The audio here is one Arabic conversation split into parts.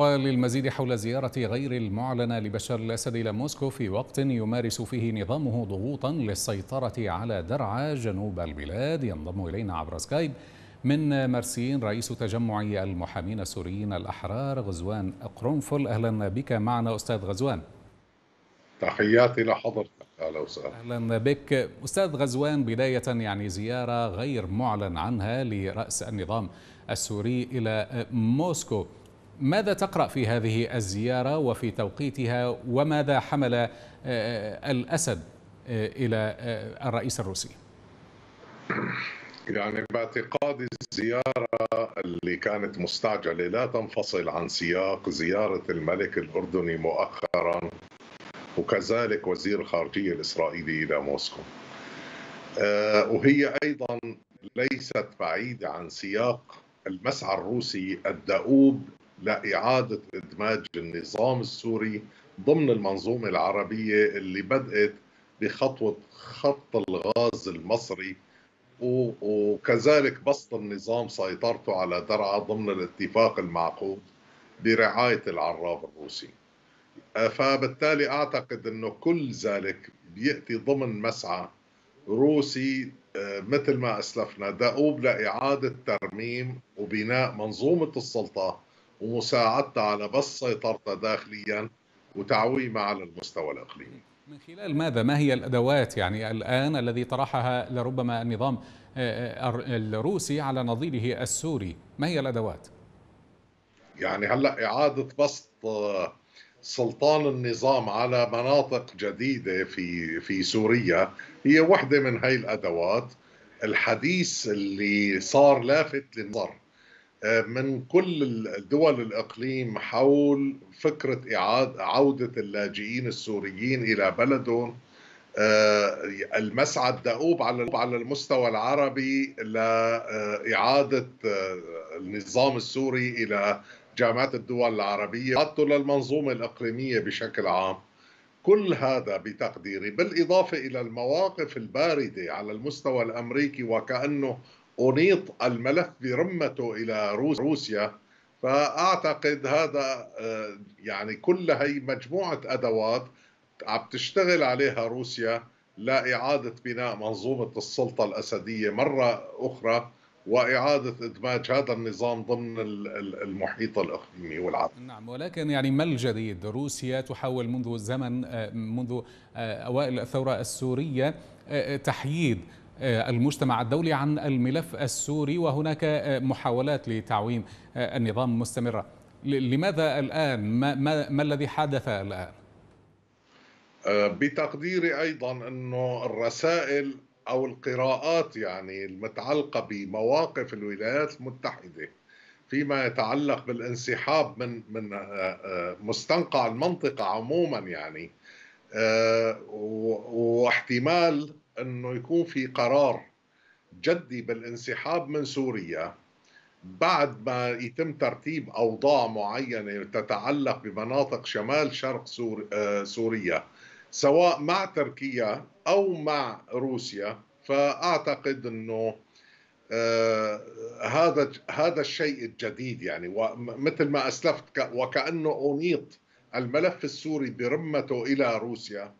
وللمزيد حول زيارة غير المعلنة لبشار الأسد إلى موسكو في وقت يمارس فيه نظامه ضغوطا للسيطرة على درعا جنوب البلاد ينضم إلينا عبر سكايب من مرسين رئيس تجمع المحامين السوريين الأحرار غزوان قرنفل أهلا بك معنا أستاذ غزوان تحياتي لحضرتك اهلا وسهلا اهلا بك استاذ غزوان بدايه يعني زياره غير معلن عنها لراس النظام السوري الى موسكو ماذا تقرأ في هذه الزيارة وفي توقيتها وماذا حمل آه، آه، الأسد آه، إلى الرئيس الروسي؟ يعني باعتقادي الزيارة اللي كانت مستعجلة لا تنفصل عن سياق زيارة الملك الأردني مؤخرا وكذلك وزير الخارجية الإسرائيلي إلى موسكو وهي أيضا ليست بعيدة عن سياق المسعى الروسي الدؤوب لإعادة إدماج النظام السوري ضمن المنظومة العربية اللي بدأت بخطوة خط الغاز المصري وكذلك بسط النظام سيطرته على درعا ضمن الاتفاق المعقود برعاية العراب الروسي فبالتالي أعتقد أنه كل ذلك بيأتي ضمن مسعى روسي مثل ما أسلفنا دؤوب لإعادة ترميم وبناء منظومة السلطة ومساعدتها على بس سيطرتها داخليا وتعويمها على المستوى الإقليمي من خلال ماذا ما هي الأدوات يعني الآن الذي طرحها لربما النظام الروسي على نظيره السوري ما هي الأدوات؟ يعني هلا إعادة بسط سلطان النظام على مناطق جديدة في في سوريا هي وحدة من هاي الأدوات الحديث اللي صار لافت للنظر آه، من كل دول الإقليم حول فكرة إعادة عودة اللاجئين السوريين إلى بلدهم آه، المسعى على على المستوى العربي لإعادة آه، النظام السوري إلى جامعات الدول العربية حتى للمنظومة الإقليمية بشكل عام كل هذا بتقديري بالإضافة إلى المواقف الباردة على المستوى الأمريكي وكأنه أنيط الملف برمته إلى روسيا فأعتقد هذا آه، يعني كل هي مجموعة أدوات عم تشتغل عليها روسيا لإعادة بناء منظومة السلطة الأسدية مرة أخرى وإعادة إدماج هذا النظام ضمن المحيط الإقليمي والعربي نعم ولكن يعني ما الجديد روسيا تحاول منذ زمن آه، منذ آه، أوائل الثورة السورية تحييد آه، المجتمع الدولي عن الملف السوري وهناك آه، محاولات لتعويم آه، النظام مستمرة لماذا الآن ما, ما, ما الذي حدث الآن بتقديري أيضا أنه الرسائل أو القراءات يعني المتعلقة بمواقف الولايات المتحدة فيما يتعلق بالانسحاب من من مستنقع المنطقة عموما يعني واحتمال انه يكون في قرار جدي بالانسحاب من سوريا بعد ما يتم ترتيب اوضاع معينه تتعلق بمناطق شمال شرق آه، سوريا سواء مع تركيا او مع روسيا فاعتقد انه آه، هذا هذا الشيء الجديد يعني مثل ما اسلفت وكانه انيط الملف السوري برمته الى روسيا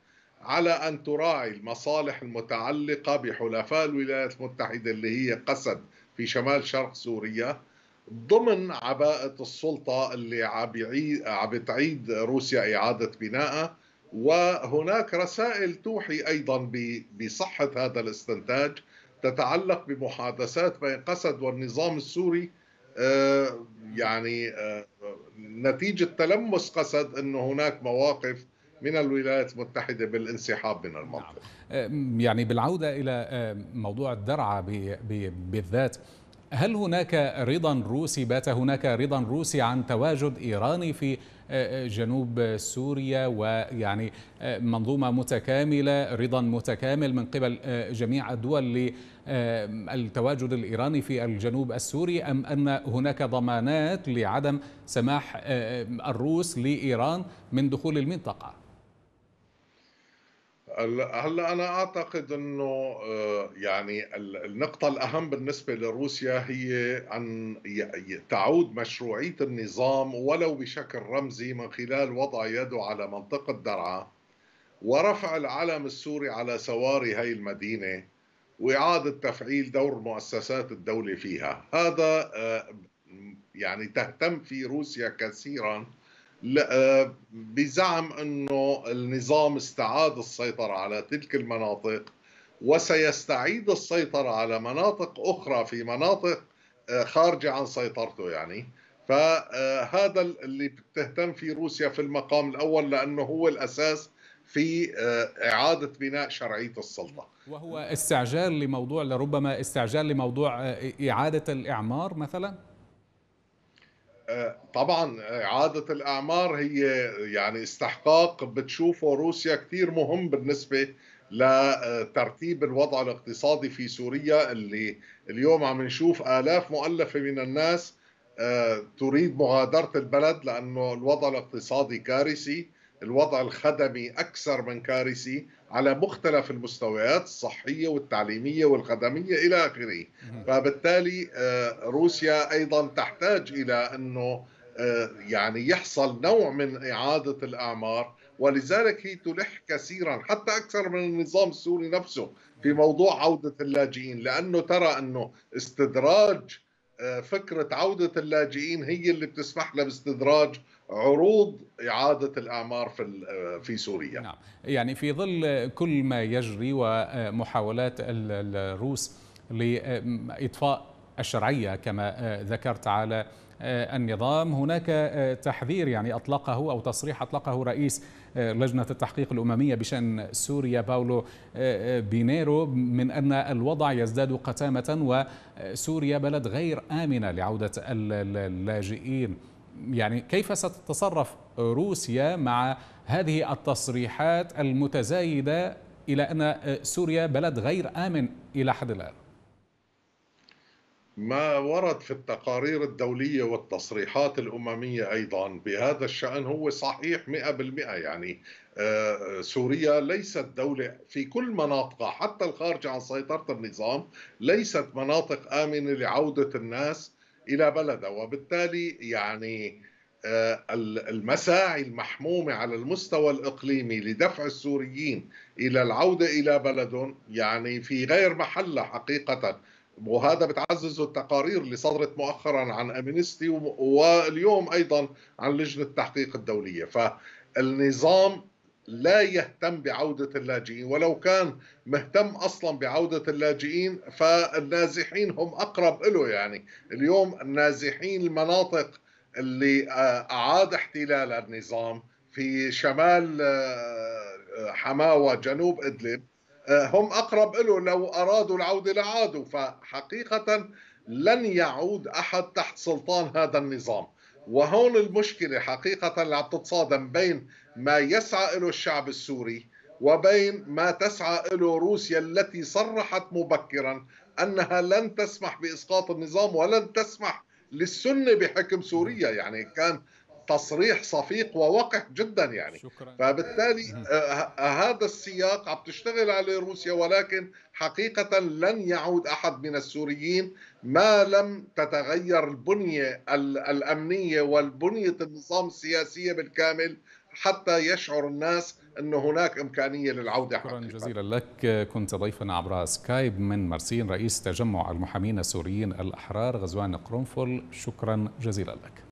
على أن تراعي المصالح المتعلقة بحلفاء الولايات المتحدة اللي هي قسد في شمال شرق سوريا ضمن عباءة السلطة اللي عم بتعيد روسيا إعادة بنائها وهناك رسائل توحي أيضا بصحة هذا الاستنتاج تتعلق بمحادثات بين قسد والنظام السوري آه، يعني آه، نتيجة تلمس قسد أن هناك مواقف من الولايات المتحدة بالانسحاب من المنطقة نعم. يعني بالعودة إلى موضوع الدرعة بالذات هل هناك رضا روسي بات هناك رضا روسي عن تواجد إيراني في جنوب سوريا ويعني منظومة متكاملة رضا متكامل من قبل جميع الدول للتواجد الإيراني في الجنوب السوري أم أن هناك ضمانات لعدم سماح الروس لإيران من دخول المنطقة؟ هلا انا اعتقد انه آه، يعني النقطه الاهم بالنسبه لروسيا هي ان تعود مشروعيه النظام ولو بشكل رمزي من خلال وضع يده على منطقه درعا ورفع العلم السوري على سواري هي المدينه واعاده تفعيل دور مؤسسات الدوله فيها هذا آه، يعني تهتم في روسيا كثيرا آه، بزعم انه النظام استعاد السيطره على تلك المناطق وسيستعيد السيطره على مناطق اخرى في مناطق آه، خارجه عن سيطرته يعني فهذا آه، اللي بتهتم فيه روسيا في المقام الاول لانه هو الاساس في إعادة بناء شرعية السلطة وهو استعجال لموضوع لربما استعجال لموضوع إعادة الإعمار مثلا؟ طبعا إعادة الأعمار هي يعني استحقاق بتشوفه روسيا كثير مهم بالنسبة لترتيب الوضع الاقتصادي في سوريا اللي اليوم عم نشوف آلاف مؤلفة من الناس آه، تريد مغادرة البلد لأنه الوضع الاقتصادي كارثي الوضع الخدمي أكثر من كارثي على مختلف المستويات الصحية والتعليمية والخدمية إلى آخره فبالتالي آه، روسيا أيضا تحتاج إلى أنه آه، يعني يحصل نوع من إعادة الأعمار ولذلك هي تلح كثيرا حتى أكثر من النظام السوري نفسه في موضوع عودة اللاجئين لأنه ترى أنه استدراج فكرة عودة اللاجئين هي اللي بتسمح لها باستدراج عروض إعادة الأعمار في في سوريا نعم يعني في ظل كل ما يجري ومحاولات الروس لإطفاء الشرعية كما ذكرت على آه، النظام هناك آه، تحذير يعني أطلقه أو تصريح أطلقه رئيس آه، لجنة التحقيق الأممية بشأن سوريا باولو بينيرو من أن الوضع يزداد قتامة وسوريا بلد غير آمنة لعودة اللاجئين يعني كيف ستتصرف روسيا مع هذه التصريحات المتزايدة إلى أن سوريا بلد غير آمن إلى حد الآن ما ورد في التقارير الدولية والتصريحات الأممية أيضا بهذا الشأن هو صحيح 100% يعني آه، سوريا ليست دولة في كل مناطقها حتى الخارج عن سيطرة النظام ليست مناطق آمنة لعودة الناس إلى بلدها وبالتالي يعني آه، المساعي المحمومة على المستوى الإقليمي لدفع السوريين إلى العودة إلى بلدهم يعني في غير محلها حقيقة وهذا بتعززه التقارير اللي صدرت مؤخرا عن امنستي واليوم ايضا عن لجنه التحقيق الدوليه فالنظام لا يهتم بعودة اللاجئين ولو كان مهتم أصلا بعودة اللاجئين فالنازحين هم أقرب له يعني اليوم النازحين المناطق اللي آه، أعاد احتلالها النظام في شمال آه، حماوة جنوب إدلب هم أقرب له لو أرادوا العودة لعادوا فحقيقة لن يعود أحد تحت سلطان هذا النظام وهون المشكلة حقيقة اللي عم تتصادم بين ما يسعى له الشعب السوري وبين ما تسعى له روسيا التي صرحت مبكرا أنها لن تسمح بإسقاط النظام ولن تسمح للسنة بحكم سوريا يعني كان تصريح صفيق ووقح جدا يعني شكرا. فبالتالي آه، هذا السياق عم تشتغل عليه روسيا ولكن حقيقة لن يعود أحد من السوريين ما لم تتغير البنية الأمنية والبنية النظام السياسية بالكامل حتى يشعر الناس أن هناك إمكانية للعودة شكرا حقيقة. جزيلا لك كنت ضيفنا عبر سكايب من مرسين رئيس تجمع المحامين السوريين الأحرار غزوان قرنفل شكرا جزيلا لك